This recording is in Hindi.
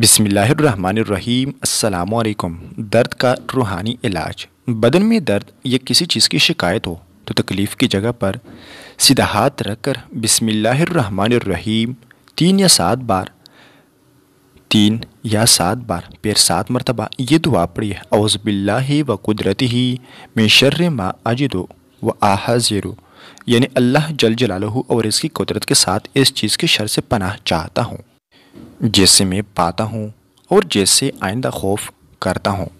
बिसमीम् अल्लाम दर्द का रूहानी इलाज बदन में दर्द या किसी चीज़ की शिकायत हो तो तकलीफ़ की जगह पर सीधा हाथ रख कर बिसमीम तीन या सात बार तीन या सात बार पैर सात मरतबा ये दुआ पड़ी है अवज़बिल्ला व कुदरत ही में शर्र माँ अजिदो व आहाजेरो यानी अल्लाह जल जलालहू और इसकी कुदरत के साथ इस चीज़ की शर से पनाह चाहता हूँ जैसे मैं पाता हूँ और जैसे आइंदा खौफ करता हूँ